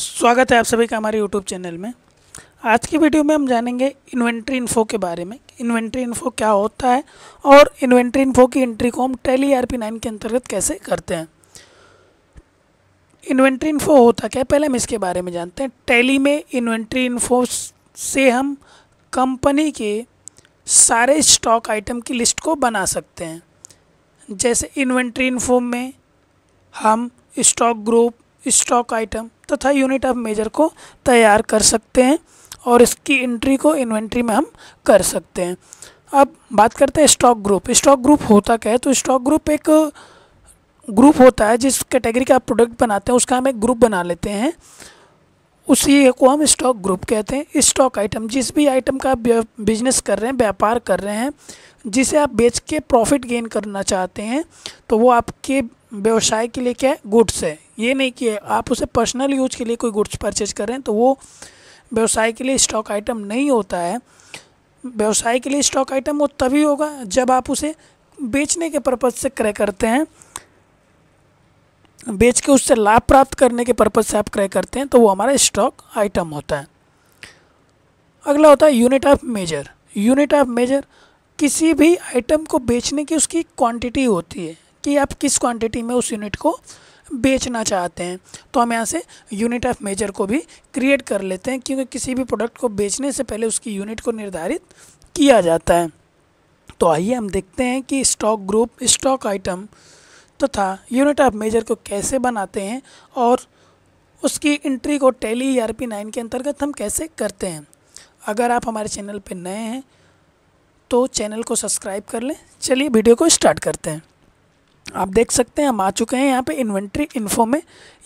स्वागत है आप सभी का हमारे यूट्यूब चैनल में आज की वीडियो में हम जानेंगे इन्वेंट्री इन्फो के बारे में इन्वेंट्री इन्फो क्या होता है और इन्वेंट्री इन्फो की एंट्री को हम टेली आर पी नाइन के अंतर्गत कैसे करते हैं इन्वेंट्री इन्फो होता क्या है पहले हम इसके बारे में जानते हैं टेली में इन्वेंट्री इन्फो से हम कंपनी के सारे स्टॉक आइटम की लिस्ट को बना सकते हैं जैसे इन्वेंट्री इन्फो में हम स्टॉक ग्रुप स्टॉक आइटम तथा यूनिट ऑफ मेजर को तैयार कर सकते हैं और इसकी एंट्री को इन्वेंट्री में हम कर सकते हैं अब बात करते हैं स्टॉक ग्रुप स्टॉक ग्रुप होता क्या है तो स्टॉक ग्रुप एक ग्रुप होता है जिस कैटेगरी का आप प्रोडक्ट बनाते हैं उसका हम एक ग्रुप बना लेते हैं उसी को हम स्टॉक ग्रुप कहते हैं स्टॉक आइटम जिस भी आइटम का आप बिजनेस कर रहे हैं व्यापार कर रहे हैं जिसे आप बेच के प्रॉफिट गेन करना चाहते हैं तो वो आपके व्यवसाय के लिए क्या है गुड्स है ये नहीं कि आप उसे पर्सनल यूज के लिए कोई गुड्स परचेज कर रहे हैं तो वो व्यवसाय के लिए स्टॉक आइटम नहीं होता है व्यवसाय के लिए स्टॉक आइटम वो तभी होगा जब आप उसे बेचने के पर्पज़ से क्रय करते हैं बेच के उससे लाभ प्राप्त करने के पर्पज़ से आप क्रय करते हैं तो वो हमारा स्टॉक आइटम होता है अगला होता है unit of measure unit of measure किसी भी आइटम को बेचने की उसकी क्वांटिटी होती है कि आप किस क्वांटिटी में उस यूनिट को बेचना चाहते हैं तो हम यहाँ से यूनिट ऑफ मेजर को भी क्रिएट कर लेते हैं क्योंकि किसी भी प्रोडक्ट को बेचने से पहले उसकी यूनिट को निर्धारित किया जाता है तो आइए हम देखते हैं कि स्टॉक ग्रुप स्टॉक आइटम तथा तो यूनिट ऑफ मेजर को कैसे बनाते हैं और उसकी इंट्री को टेली आर पी नाइन के अंतर्गत हम कैसे करते हैं अगर आप हमारे चैनल पर नए हैं तो चैनल को सब्सक्राइब कर लें चलिए वीडियो को स्टार्ट करते हैं आप देख सकते हैं हम आ चुके हैं यहाँ पे इन्वेंट्री इन्फो में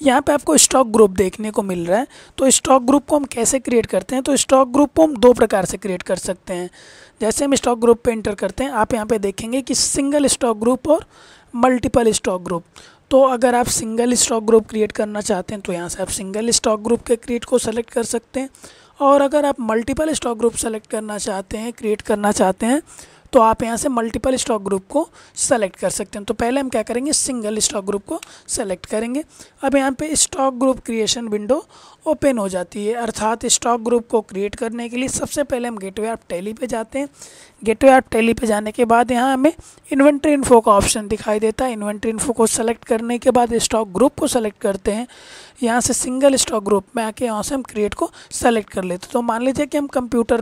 यहाँ पे आपको स्टॉक ग्रुप देखने को मिल रहा है तो स्टॉक ग्रुप को हम कैसे क्रिएट करते हैं तो स्टॉक ग्रुप को हम दो प्रकार से क्रिएट कर सकते हैं जैसे हम स्टॉक ग्रुप पे इंटर करते हैं आप यहाँ पे देखेंगे कि सिंगल स्टॉक ग्रुप और मल्टीपल स्टॉक ग्रुप तो अगर आप सिंगल स्टॉक ग्रुप क्रिएट करना चाहते हैं तो यहाँ से आप सिंगल स्टॉक ग्रुप के क्रिएट को सेलेक्ट कर सकते हैं और अगर आप मल्टीपल स्टॉक ग्रुप सेलेक्ट करना चाहते हैं क्रिएट करना चाहते हैं तो आप यहाँ से मल्टीपल स्टॉक ग्रुप को सेलेक्ट कर सकते हैं तो पहले हम क्या करेंगे सिंगल स्टॉक ग्रुप को सेलेक्ट करेंगे अब यहाँ पे stock group creation window open हो जाती है अर्थात स्टॉक ग्रुप को क्रिएट करने के लिए सबसे पहले हम गेटवे ऑफ टेली पे जाते हैं गेटवे ऑफ टेली पे जाने के बाद यहाँ हमें इन्वेंट्री इन्फो का ऑप्शन दिखाई देता है इन्वेंट्री इन्फो को सेलेक्ट करने के बाद स्टॉक ग्रुप को सेलेक्ट करते हैं यहाँ से सिंगल स्टॉक ग्रुप में आके यहाँ से हम क्रिएट को सेलेक्ट कर लेते तो मान लीजिए कि हम कंप्यूटर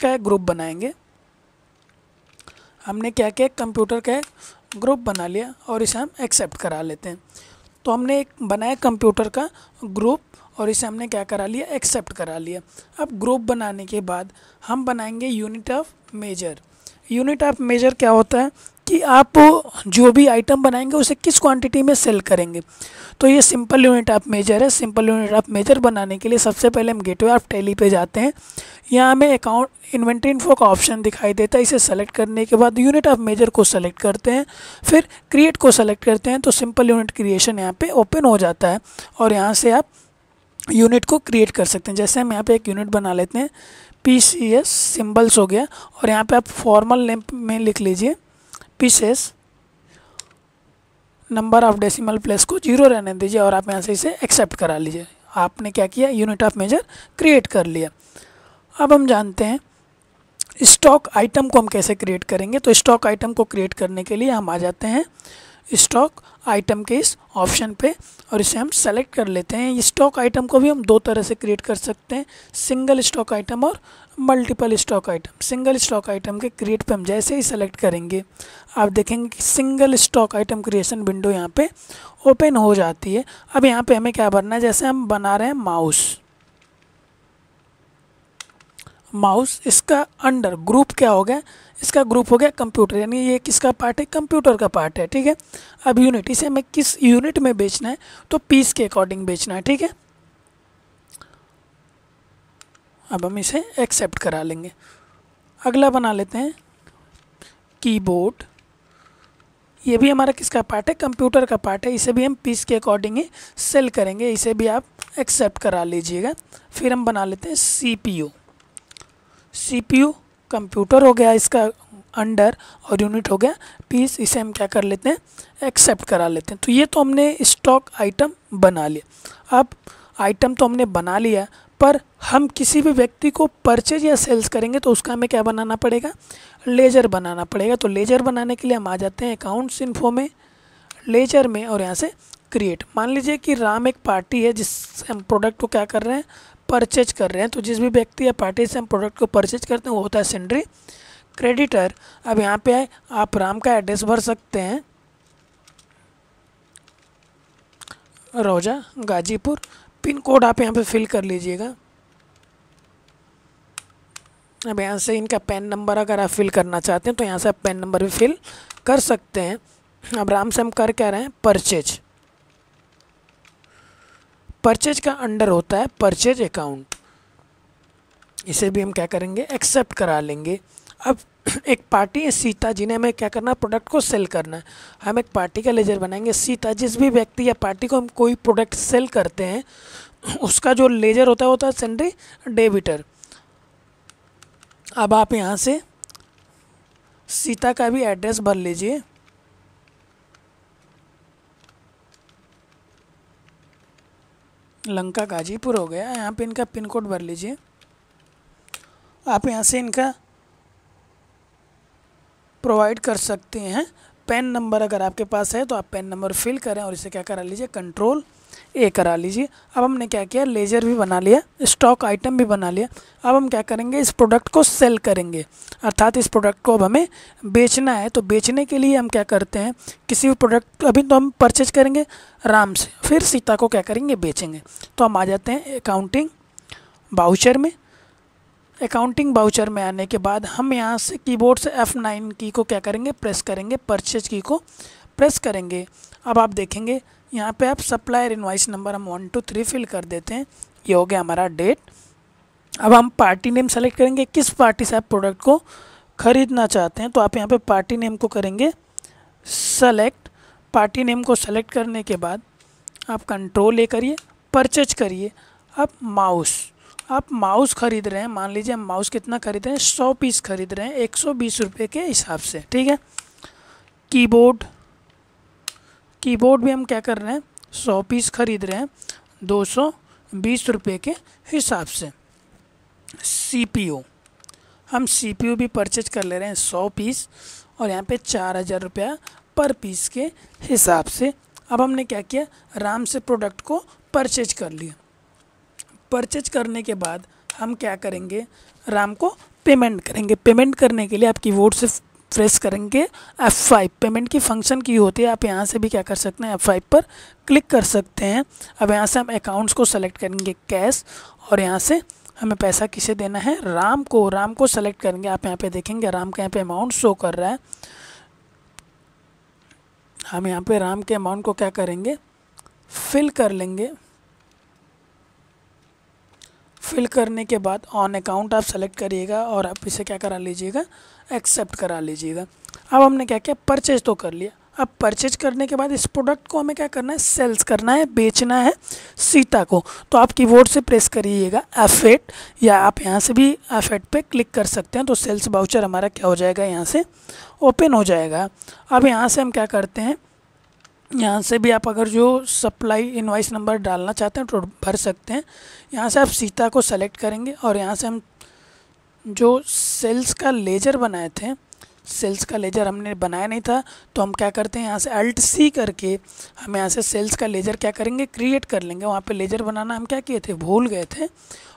का ग्रुप बनाएंगे हमने क्या किया कंप्यूटर का एक ग्रुप बना लिया और इसे हम एक्सेप्ट करा लेते हैं तो हमने एक बनाया कंप्यूटर का ग्रुप और इसे हमने क्या करा लिया एक्सेप्ट करा लिया अब ग्रुप बनाने के बाद हम बनाएंगे unit of measure unit of measure क्या होता है कि आप जो भी आइटम बनाएंगे उसे किस क्वांटिटी में सेल करेंगे तो ये सिंपल यूनिट ऑफ मेजर है सिंपल यूनिट ऑफ मेजर बनाने के लिए सबसे पहले हम गेटवे ऑफ टैली पे जाते हैं यहाँ हमें अकाउंट इन्वेंट्री इन्फो का ऑप्शन दिखाई देता है इसे सेलेक्ट करने के बाद यूनिट ऑफ मेजर को सेलेक्ट करते हैं फिर क्रिएट को सेलेक्ट करते हैं तो सिंपल यूनिट क्रिएशन यहाँ पर ओपन हो जाता है और यहाँ से आप यूनिट को क्रिएट कर सकते हैं जैसे हम यहाँ पर एक यूनिट बना लेते हैं पी सी एस सिम्बल्स हो गया और यहाँ पर आप फॉर्मल लेम्प में लिख लीजिए pieces number of decimal place को जीरो रहने दीजिए और आप यहाँ से इसे एक्सेप्ट करा लीजिए आपने क्या किया यूनिट ऑफ मेजर क्रिएट कर लिया अब हम जानते हैं स्टॉक आइटम को हम कैसे क्रिएट करेंगे तो स्टॉक आइटम को क्रिएट करने के लिए हम आ जाते हैं स्टॉक आइटम के इस ऑप्शन पे और इसे हम सेलेक्ट कर लेते हैं स्टॉक आइटम को भी हम दो तरह से क्रिएट कर सकते हैं सिंगल स्टॉक आइटम और multiple stock item single stock item के क्रिएट पे हम जैसे ही सेलेक्ट करेंगे आप देखेंगे कि single stock item creation window यहाँ पे ओपन हो जाती है अब यहाँ पे हमें क्या भरना है जैसे हम बना रहे हैं माउस माउस इसका अंडर ग्रुप क्या हो गया इसका ग्रुप हो गया कंप्यूटर यानी ये किसका पार्ट है कंप्यूटर का पार्ट है ठीक है अब यूनिट इसे हमें किस यूनिट में बेचना है तो पीस के अकॉर्डिंग बेचना है ठीक है अब हम इसे एक्सेप्ट करा लेंगे अगला बना लेते हैं कीबोर्ड ये भी हमारा किसका पार्ट है कंप्यूटर का पार्ट है इसे भी हम पीस के अकॉर्डिंग ही सेल करेंगे इसे भी आप एक्सेप्ट करा लीजिएगा फिर हम बना लेते हैं सीपीयू सीपीयू कंप्यूटर हो गया इसका अंडर और यूनिट हो गया पीस इसे हम क्या कर लेते हैं एक्सेप्ट करा लेते हैं तो ये तो हमने स्टॉक आइटम बना लिया अब आइटम तो हमने बना लिया पर हम किसी भी व्यक्ति को परचेज या सेल्स करेंगे तो उसका हमें क्या बनाना पड़ेगा लेजर बनाना पड़ेगा तो लेजर बनाने के लिए हम आ जाते हैं अकाउंट्स इन्फो में लेजर में और यहाँ से क्रिएट मान लीजिए कि राम एक पार्टी है जिससे हम प्रोडक्ट को क्या कर रहे हैं परचेज कर रहे हैं तो जिस भी व्यक्ति या पार्टी से हम प्रोडक्ट को परचेज करते हैं वो होता है सेंड्री क्रेडिटर अब यहाँ पे है आप राम का एड्रेस भर सकते हैं रोजा गाजीपुर पिन कोड आप यहाँ पे फिल कर लीजिएगा अब यहाँ से इनका पेन नंबर अगर आप फिल करना चाहते हैं तो यहाँ से आप पेन नंबर भी फिल कर सकते हैं अब राम से हम कर क्या रहे हैं परचेज परचेज का अंडर होता है परचेज अकाउंट इसे भी हम क्या करेंगे एक्सेप्ट करा लेंगे अब एक पार्टी है सीता जिन्हें हमें क्या करना है प्रोडक्ट को सेल करना है हम एक पार्टी का लेजर बनाएंगे सीता जिस भी व्यक्ति या पार्टी को हम कोई प्रोडक्ट सेल करते हैं उसका जो लेजर होता है होता है सेंड्री डेबिटर अब आप यहाँ से सीता का भी एड्रेस भर लीजिए लंका गाजीपुर हो गया यहाँ पे इनका पिन कोड भर लीजिए आप यहाँ से इनका प्रोवाइड कर सकते हैं पेन नंबर अगर आपके पास है तो आप पेन नंबर फिल करें और इसे क्या करा लीजिए कंट्रोल ए करा लीजिए अब हमने क्या किया लेजर भी बना लिया स्टॉक आइटम भी बना लिया अब हम क्या करेंगे इस प्रोडक्ट को सेल करेंगे अर्थात इस प्रोडक्ट को अब हमें बेचना है तो बेचने के लिए हम क्या करते हैं किसी भी प्रोडक्ट अभी तो हम परचेज करेंगे राम से फिर सीता को क्या करेंगे बेचेंगे तो हम आ जाते हैं अकाउंटिंग बाउचर में अकाउंटिंग बाउचर में आने के बाद हम यहाँ से कीबोर्ड से F9 की को क्या करेंगे प्रेस करेंगे परचेज की को प्रेस करेंगे अब आप देखेंगे यहाँ पे आप सप्लायर इनवाइस नंबर हम वन टू थ्री फिल कर देते हैं ये हो गया हमारा डेट अब हम पार्टी नेम सेलेक्ट करेंगे किस पार्टी से आप प्रोडक्ट को ख़रीदना चाहते हैं तो आप यहाँ पे पार्टी नेम को करेंगे सेलेक्ट पार्टी नेम को सेलेक्ट करने के बाद आप कंट्रोल ए करिए परचेज करिए आप माउस आप माउस ख़रीद रहे हैं मान लीजिए हम माउस कितना ख़रीद रहे हैं सौ पीस ख़रीद रहे हैं एक सौ बीस रुपये के हिसाब से ठीक है कीबोर्ड कीबोर्ड भी हम क्या कर रहे हैं सौ पीस खरीद रहे हैं दो सौ बीस रुपये के हिसाब से सीपीयू हम सीपीयू भी परचेज कर ले रहे हैं सौ पीस और यहाँ पे चार हज़ार रुपया पर पीस के हिसाब से अब हमने क्या किया राम से प्रोडक्ट को परचेज कर लिया परचेज करने के बाद हम क्या करेंगे राम को पेमेंट करेंगे पेमेंट करने के लिए आप वोट से प्रेस करेंगे F5 पेमेंट की फंक्शन की होती है आप यहाँ से भी क्या कर सकते हैं F5 पर क्लिक कर सकते हैं अब यहाँ से हम अकाउंट्स को सेलेक्ट करेंगे कैश और यहाँ से हमें पैसा किसे देना है राम को राम को सेलेक्ट करेंगे आप यहाँ पे देखेंगे राम के यहाँ पे अमाउंट शो कर रहा है हम यहाँ पे राम के अमाउंट को क्या करेंगे फिल कर लेंगे फिल करने के बाद ऑन अकाउंट आप सेलेक्ट करिएगा और आप इसे क्या करा लीजिएगा एक्सेप्ट करा लीजिएगा अब हमने क्या किया परचेज तो कर लिया अब परचेज करने के बाद इस प्रोडक्ट को हमें क्या करना है सेल्स करना है बेचना है सीता को तो आप कीबोर्ड से प्रेस करिएगा एफ या आप यहाँ से भी एफ पर क्लिक कर सकते हैं तो सेल्स बाउचर हमारा क्या हो जाएगा यहाँ से ओपन हो जाएगा अब यहाँ से हम क्या करते हैं यहाँ से भी आप अगर जो सप्लाई इनवाइस नंबर डालना चाहते हैं तो भर सकते हैं यहाँ से आप सीता को सेलेक्ट करेंगे और यहाँ से हम जो सेल्स का लेजर बनाए थे सेल्स का लेजर हमने बनाया नहीं था तो हम क्या करते हैं यहाँ से अल्ट सी करके हम यहाँ से सेल्स का लेजर क्या करेंगे क्रिएट कर लेंगे वहाँ पे लेजर बनाना हम क्या किए थे भूल गए थे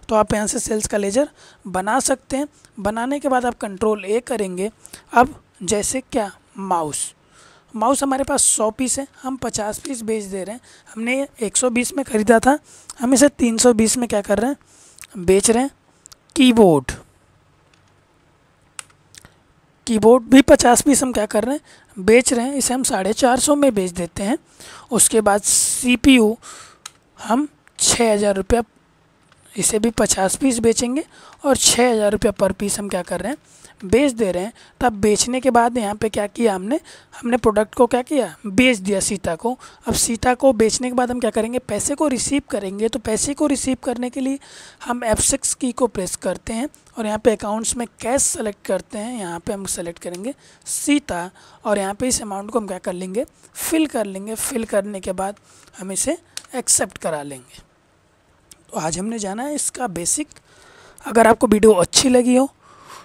तो आप यहाँ से सेल्स का लेजर बना सकते हैं बनाने के बाद आप कंट्रोल ए करेंगे अब जैसे क्या माउस माउस हमारे पास सौ पीस है हम पचास पीस बेच दे रहे हैं हमने एक सौ बीस में ख़रीदा था हम इसे तीन सौ बीस में क्या कर रहे हैं बेच रहे हैं कीबोर्ड कीबोर्ड भी पचास पीस हम क्या कर रहे हैं बेच रहे हैं इसे हम साढ़े चार सौ में बेच देते हैं उसके बाद सीपीयू हम छः हज़ार रुपया इसे भी पचास पीस बेचेंगे और छः हज़ार रुपया पर पीस हम क्या कर रहे हैं बेच दे रहे हैं तब बेचने के बाद यहाँ पे क्या किया हमने हमने प्रोडक्ट को क्या किया बेच दिया सीता को अब सीता को बेचने के बाद हम क्या करेंगे पैसे को रिसीव करेंगे तो पैसे को रिसीव करने के लिए हम एफ सिक्स की को प्रेस करते हैं और यहाँ पे अकाउंट्स में कैश सेलेक्ट करते हैं यहाँ पे हम सेलेक्ट करेंगे सीता और यहाँ पे इस अमाउंट को हम क्या कर लेंगे फिल कर लेंगे फिल करने के बाद हम इसे एक्सेप्ट करा लेंगे तो आज हमने जाना है इसका बेसिक अगर आपको वीडियो अच्छी लगी हो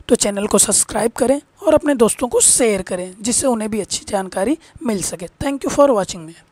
तो चैनल को सब्सक्राइब करें और अपने दोस्तों को शेयर करें जिससे उन्हें भी अच्छी जानकारी मिल सके थैंक यू फॉर वॉचिंग में